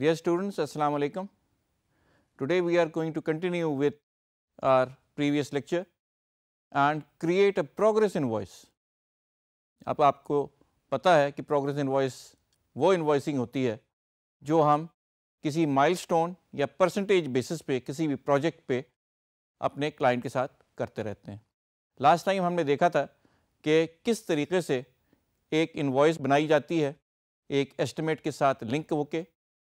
Dear students, Assalamu alaikum. Today we are going to continue with our previous lecture and create a progress invoice. अब आपको पता है कि progress invoice वो invoicing होती है जो हम किसी milestone या percentage basis पे किसी भी project पे अपने client के साथ करते रहते हैं Last time हमने देखा था कि किस तरीके से एक invoice बनाई जाती है एक estimate के साथ link होके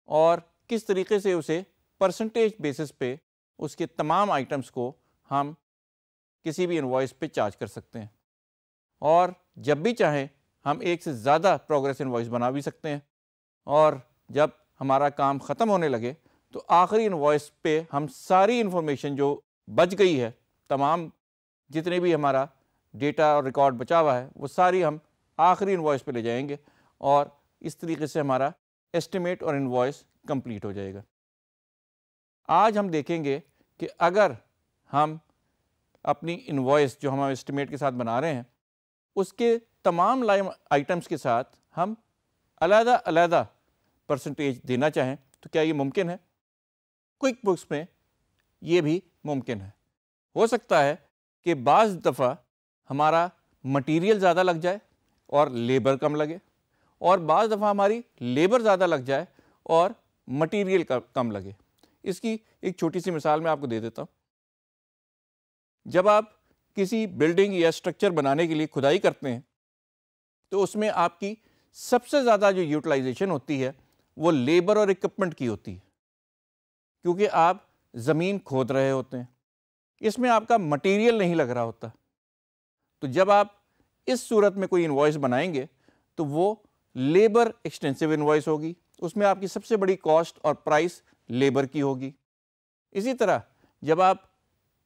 और किस तरीके से उसे परसेंटेज बेसिस पे उसके तमाम आइटम्स को हम किसी भी इन्वाइस पे चार्ज कर सकते हैं और जब भी चाहें हम एक से ज़्यादा प्रोग्रेस इन्वाइस बना भी सकते हैं और जब हमारा काम ख़त्म होने लगे तो आखिरी इन्वाइस पे हम सारी इन्फॉर्मेशन जो बच गई है तमाम जितने भी हमारा डेटा और रिकॉर्ड बचा हुआ है वो सारी हम आखिरी इन्वाइस पे ले जाएंगे और इस तरीके से हमारा एस्टिमेट और इन्वॉइस कंप्लीट हो जाएगा आज हम देखेंगे कि अगर हम अपनी इन्वॉइस जो हम एस्टिमेट के साथ बना रहे हैं उसके तमाम लाइन आइटम्स के साथ हम अलहदा अलहदा परसेंटेज देना चाहें तो क्या ये मुमकिन है क्विक बुक्स में ये भी मुमकिन है हो सकता है कि बाज़ दफ़ा हमारा मटेरियल ज़्यादा लग जाए और लेबर कम लगे और बज़ दफ़ा हमारी लेबर ज़्यादा लग जाए और मटेरियल कम लगे इसकी एक छोटी सी मिसाल मैं आपको दे देता हूँ जब आप किसी बिल्डिंग या स्ट्रक्चर बनाने के लिए खुदाई करते हैं तो उसमें आपकी सबसे ज़्यादा जो यूटिलाइजेशन होती है वो लेबर और इक्विपमेंट की होती है क्योंकि आप ज़मीन खोद रहे होते हैं इसमें आपका मटेरियल नहीं लग रहा होता तो जब आप इस सूरत में कोई इन्वॉइस बनाएंगे तो वो लेबर एक्सटेंसिव इन्वॉइस होगी उसमें आपकी सबसे बड़ी कॉस्ट और प्राइस लेबर की होगी इसी तरह जब आप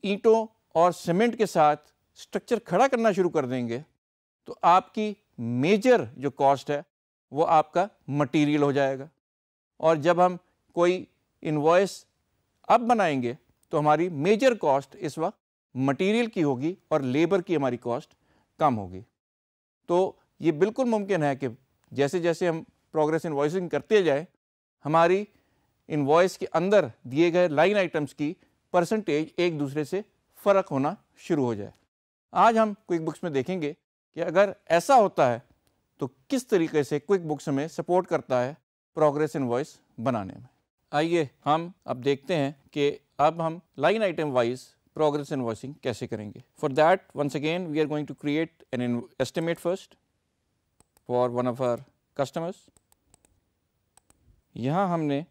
ईंटों और सीमेंट के साथ स्ट्रक्चर खड़ा करना शुरू कर देंगे तो आपकी मेजर जो कॉस्ट है वो आपका मटेरियल हो जाएगा और जब हम कोई इन्वॉइस अब बनाएंगे तो हमारी मेजर कॉस्ट इस वक्त मटेरियल की होगी और लेबर की हमारी कॉस्ट कम होगी तो ये बिल्कुल मुमकिन है कि जैसे जैसे हम प्रोग्रेस इन वॉइसिंग करते जाए हमारी इन वॉइस के अंदर दिए गए लाइन आइटम्स की परसेंटेज एक दूसरे से फ़र्क होना शुरू हो जाए आज हम क्विक बुक्स में देखेंगे कि अगर ऐसा होता है तो किस तरीके से क्विक बुक्स हमें सपोर्ट करता है प्रोग्रेस इन वॉइस बनाने में आइए हम अब देखते हैं कि अब हम line item wise progress invoicing कैसे करेंगे for that once again we are going to create an estimate first for one of our customers यहाँ हमने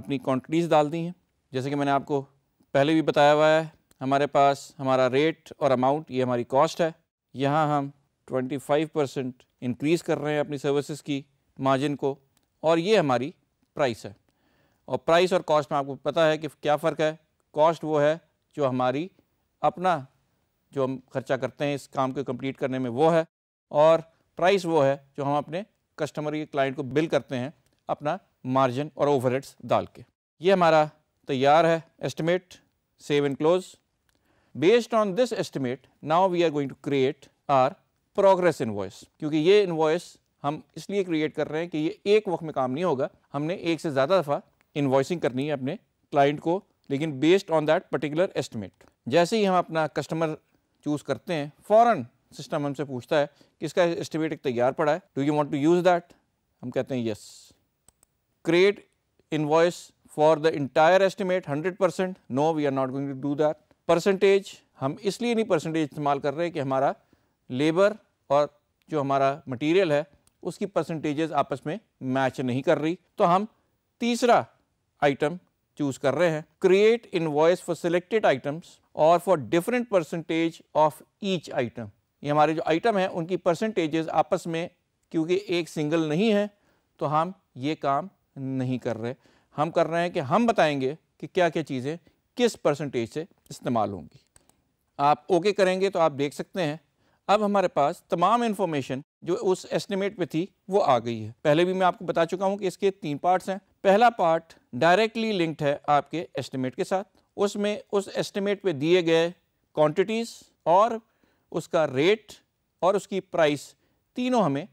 अपनी क्वान्टिटीज़ डाल दी हैं जैसे कि मैंने आपको पहले भी बताया हुआ है हमारे पास हमारा रेट और अमाउंट ये हमारी कॉस्ट है यहाँ हम 25 परसेंट इनक्रीज़ कर रहे हैं अपनी सर्विसेज की मार्जिन को और ये हमारी प्राइस है और प्राइस और कॉस्ट में आपको पता है कि क्या फ़र्क है कॉस्ट वो है जो हमारी अपना जो हम खर्चा करते हैं इस काम को कंप्लीट करने में वो है और प्राइस वो है जो हम अपने कस्टमर के क्लाइंट को बिल करते हैं अपना मार्जिन और ओवरहेड्स डाल के ये हमारा तैयार है estimate save and close based on this estimate now we are going to create our progress invoice क्योंकि ये इन्वॉइस हम इसलिए क्रिएट कर रहे हैं कि ये एक वक्त में काम नहीं होगा हमने एक से ज़्यादा दफ़ा इन्वॉइसिंग करनी है अपने क्लाइंट को लेकिन based on that particular estimate जैसे ही हम अपना कस्टमर चूज़ करते हैं फ़ौरन सिस्टम हमसे पूछता है कि इसका एस्टिमेट एक तैयार पड़ा है do you want to use that हम कहते हैं yes create invoice for the entire estimate 100 percent no we are not going to do that percentage हम इसलिए नहीं परसेंटेज इस्तेमाल कर रहे हैं कि हमारा लेबर और जो हमारा मटीरियल है उसकी परसेंटेजेस आपस में मैच नहीं कर रही तो हम तीसरा आइटम चूज कर रहे हैं create invoice for selected items और for different percentage of each item ये हमारे जो आइटम हैं उनकी परसेंटेजेस आपस में क्योंकि एक सिंगल नहीं है तो हम ये काम नहीं कर रहे हम कर रहे हैं कि हम बताएंगे कि क्या क्या चीज़ें किस परसेंटेज से इस्तेमाल होंगी आप ओके करेंगे तो आप देख सकते हैं अब हमारे पास तमाम इन्फॉर्मेशन जो उस एस्टिमेट पे थी वो आ गई है पहले भी मैं आपको बता चुका हूँ कि इसके तीन पार्ट्स हैं पहला पार्ट डायरेक्टली लिंक्ड है आपके एस्टिमेट के साथ उसमें उस एस्टिमेट पे दिए गए क्वांटिटीज़ और उसका रेट और उसकी प्राइस तीनों हमें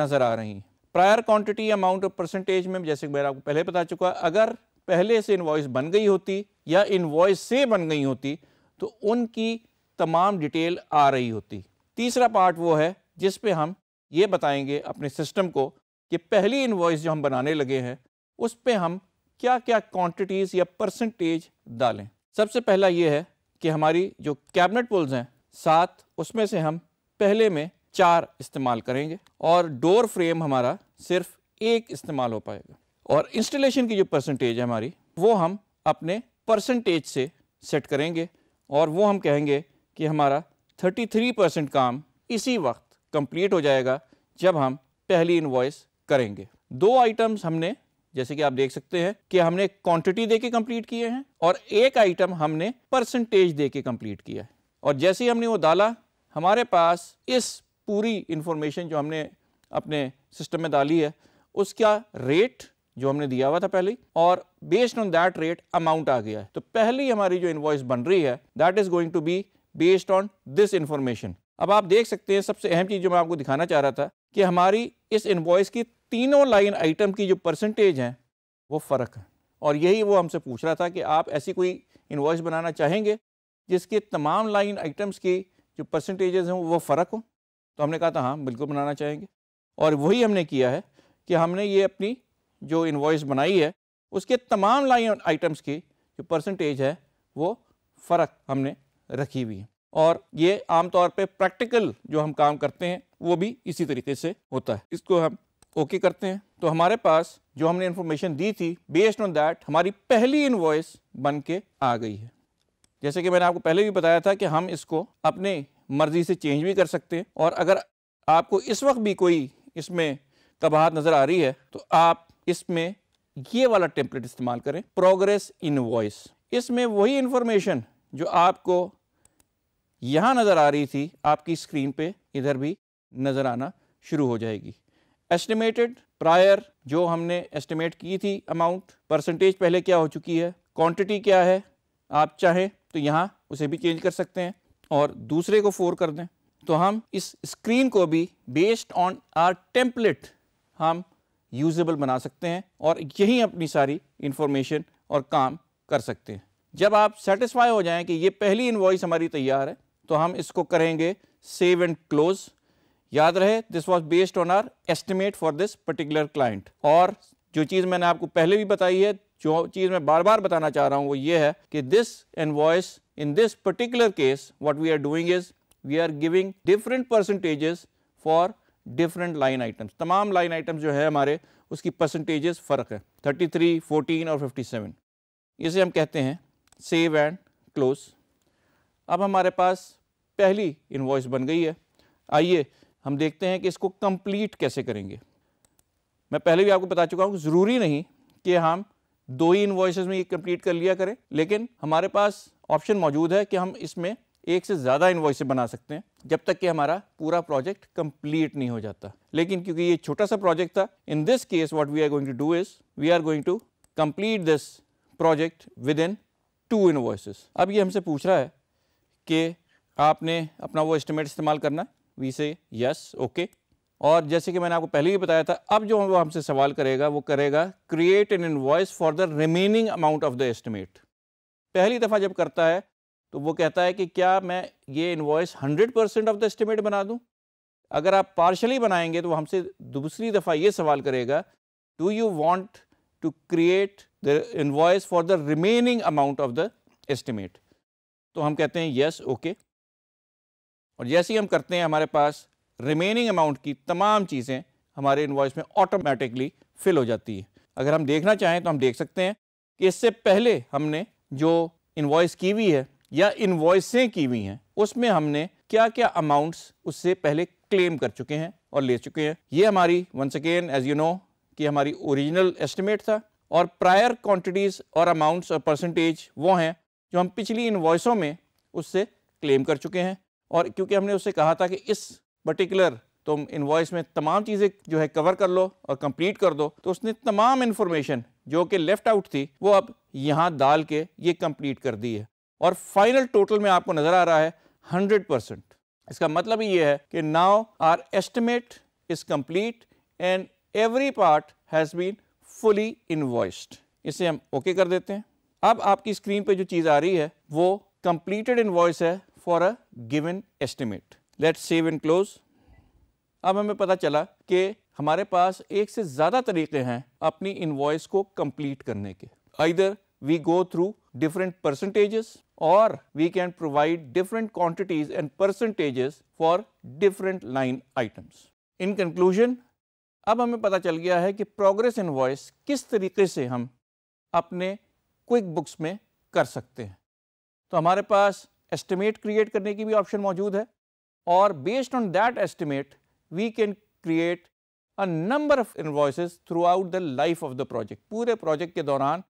नज़र आ रही हैं प्रायर क्वांटिटी अमाउंट और परसेंटेज में जैसे कि मैं आपको पहले बता चुका अगर पहले से इन्वॉइस बन गई होती या इन्वॉइस से बन गई होती तो उनकी तमाम डिटेल आ रही होती तीसरा पार्ट वो है जिस पे हम ये बताएंगे अपने सिस्टम को कि पहली इन्वॉइस जो हम बनाने लगे हैं उस पर हम क्या क्या क्वांटिटीज़ या परसेंटेज डालें सबसे पहला ये है कि हमारी जो कैबिनेट पुल्स हैं सात उसमें से हम पहले में चार इस्तेमाल करेंगे और डोर फ्रेम हमारा सिर्फ एक इस्तेमाल हो पाएगा और इंस्टॉलेशन की जो परसेंटेज है हमारी वो हम अपने परसेंटेज से सेट करेंगे और वो हम कहेंगे कि हमारा 33 परसेंट काम इसी वक्त कंप्लीट हो जाएगा जब हम पहली इन्वॉइस करेंगे दो आइटम्स हमने जैसे कि आप देख सकते हैं कि हमने क्वांटिटी दे के कंप्लीट किए हैं और एक आइटम हमने परसेंटेज दे के कंप्लीट किया है और जैसे ही हमने वो डाला हमारे पास इस पूरी इन्फॉर्मेशन जो हमने अपने सिस्टम में डाली है उसका रेट जो हमने दिया हुआ था पहले और based on that rate amount आ गया है तो पहली हमारी जो इन्वॉइस बन रही है that is going to be based on this information अब आप देख सकते हैं सबसे अहम चीज़ जो मैं आपको दिखाना चाह रहा था कि हमारी इस इन्वॉइस की तीनों लाइन आइटम की जो परसेंटेज हैं वो फ़र्क है और यही वो हमसे पूछ रहा था कि आप ऐसी कोई इन्वॉइस बनाना चाहेंगे जिसके तमाम लाइन आइटम्स के जो परसेंटेजेस हैं वो फ़र्क हो तो हमने कहा था हाँ बिल्कुल बनाना चाहेंगे और वही हमने किया है कि हमने ये अपनी जो इन्वाइस बनाई है उसके तमाम लाइन आइटम्स की जो परसेंटेज है वो फ़र्क हमने रखी हुई है और ये आमतौर पे प्रैक्टिकल जो हम काम करते हैं वो भी इसी तरीके से होता है इसको हम ओके okay करते हैं तो हमारे पास जो हमने इन्फॉर्मेशन दी थी बेस्ड ऑन दैट हमारी पहली इन्वॉइस बन के आ गई है जैसे कि मैंने आपको पहले भी बताया था कि हम इसको अपने मर्ज़ी से चेंज भी कर सकते हैं और अगर आपको इस वक्त भी कोई इसमें कबाहत नज़र आ रही है तो आप इसमें ये वाला टेम्पलेट इस्तेमाल करें प्रोग्रेस वॉइस इसमें वही इन्फॉर्मेशन जो आपको यहाँ नज़र आ रही थी आपकी स्क्रीन पे इधर भी नज़र आना शुरू हो जाएगी एस्टिमेटेड प्रायर जो हमने एस्टिमेट की थी अमाउंट परसेंटेज पहले क्या हो चुकी है क्वांटिटी क्या है आप चाहें तो यहाँ उसे भी चेंज कर सकते हैं और दूसरे को फोर कर दें तो हम इस स्क्रीन को भी बेस्ड ऑन आर टेम्पलेट हम यूजेबल बना सकते हैं और यही अपनी सारी इंफॉर्मेशन और काम कर सकते हैं जब आप सेटिस्फाई हो जाएं कि ये पहली इन्वॉइस हमारी तैयार है तो हम इसको करेंगे सेव एंड क्लोज याद रहे this was based on our estimate for this particular client और जो चीज़ मैंने आपको पहले भी बताई है जो चीज़ मैं बार बार बताना चाह रहा हूँ वो ये है कि this voice in this particular case what we are doing is we are giving different percentages for different line items तमाम लाइन आइटम्स जो है हमारे उसकी परसेंटेजेस फ़र्क है 33, 14 और 57 इसे हम कहते हैं सेव एंड क्लोज अब हमारे पास पहली इन्वॉइस बन गई है आइए हम देखते हैं कि इसको कंप्लीट कैसे करेंगे मैं पहले भी आपको बता चुका हूँ ज़रूरी नहीं कि हम दो ही इन्वॉइस में ये कंप्लीट कर लिया करें लेकिन हमारे पास ऑप्शन मौजूद है कि हम इसमें एक से ज़्यादा इन्वॉइस बना सकते हैं जब तक कि हमारा पूरा प्रोजेक्ट कंप्लीट नहीं हो जाता लेकिन क्योंकि ये छोटा सा प्रोजेक्ट था in this case what we are going to do is we are going to complete this project within two invoices अब ये हमसे पूछ रहा है कि आपने अपना वो एस्टिमेट इस्तेमाल करना वी से यस ओके और जैसे कि मैंने आपको पहले ही बताया था अब जो वो हमसे सवाल करेगा वो करेगा create invoice for the remaining amount of the estimate पहली दफ़ा जब करता है तो वो कहता है कि क्या मैं ये invoice hundred percent of the estimate बना दूं अगर आप पार्शली बनाएंगे तो वो हमसे दूसरी दफ़ा ये सवाल करेगा do you want to create the invoice for the remaining amount of the estimate तो हम कहते हैं यस yes, ओके okay. और जैसे ही हम करते हैं हमारे पास रिमेनिंग अमाउंट की तमाम चीज़ें हमारे इन्वॉइस में ऑटोमेटिकली फिल हो जाती है अगर हम देखना चाहें तो हम देख सकते हैं कि इससे पहले हमने जो इन्वॉइस की हुई है या इन्वॉइसें की हुई हैं उसमें हमने क्या क्या अमाउंट्स उससे पहले क्लेम कर चुके हैं और ले चुके हैं ये हमारी वन सकेन एज यू नो कि हमारी ओरिजिनल एस्टिमेट था और प्रायर क्वांटिटीज़ और अमाउंट्स और परसेंटेज वो हैं जो हम पिछली इन्वॉइसों में उससे क्लेम कर चुके हैं और क्योंकि हमने उससे कहा था कि इस पर्टिकुलर तुम इन्वॉइस में तमाम चीज़ें जो है कवर कर लो और कंप्लीट कर दो तो उसने तमाम इन्फॉर्मेशन जो कि लेफ़्ट आउट थी वो अब यहाँ डाल के ये कंप्लीट कर दी है और फाइनल टोटल में आपको नज़र आ रहा है हंड्रेड परसेंट इसका मतलब ये है कि now our estimate is complete and every part has been fully invoiced इसे हम ओके okay कर देते हैं अब आपकी स्क्रीन पर जो चीज़ आ रही है वो कंप्लीटेड इन्वॉइस है for a given estimate let save and close अब हमें पता चला कि हमारे पास एक से ज्यादा तरीके हैं अपनी इन्वॉइस को कंप्लीट करने के इधर we go through different percentages और we can provide different quantities and percentages for different line items in conclusion अब हमें पता चल गया है कि प्रोग्रेस इन्वॉइस किस तरीके से हम अपने क्विक बुक्स में कर सकते हैं तो हमारे पास एस्टिमेट क्रिएट करने की भी ऑप्शन मौजूद है or based on that estimate we can create a number of invoices throughout the life of the project पूरे project के दौरान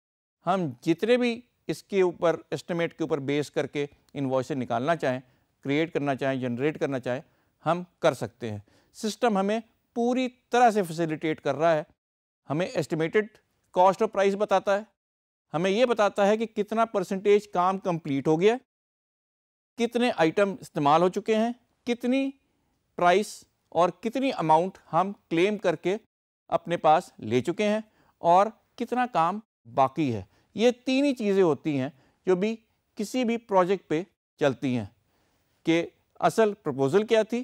हम जितने भी इसके ऊपर estimate के ऊपर base करके invoices निकालना चाहें create करना चाहें generate करना चाहें हम कर सकते हैं system हमें पूरी तरह से facilitate कर रहा है हमें estimated cost और price बताता है हमें ये बताता है कि कितना परसेंटेज काम कंप्लीट हो गया कितने आइटम इस्तेमाल हो चुके हैं कितनी प्राइस और कितनी अमाउंट हम क्लेम करके अपने पास ले चुके हैं और कितना काम बाकी है ये तीन ही चीज़ें होती हैं जो भी किसी भी प्रोजेक्ट पे चलती हैं कि असल प्रपोज़ल क्या थी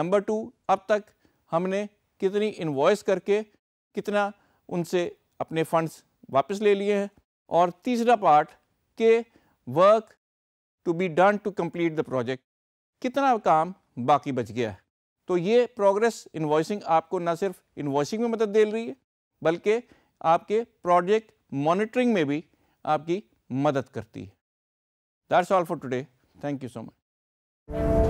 नंबर टू अब तक हमने कितनी इन्वॉइस करके कितना उनसे अपने फंड्स वापस ले लिए हैं और तीसरा पार्ट के work to be done to complete the project कितना काम बाकी बच गया है तो ये प्रोग्रेस इन्वॉइसिंग आपको ना सिर्फ इन्वॉइसिंग में मदद दे रही है बल्कि आपके प्रोजेक्ट मॉनिटरिंग में भी आपकी मदद करती है that's all for today thank you so much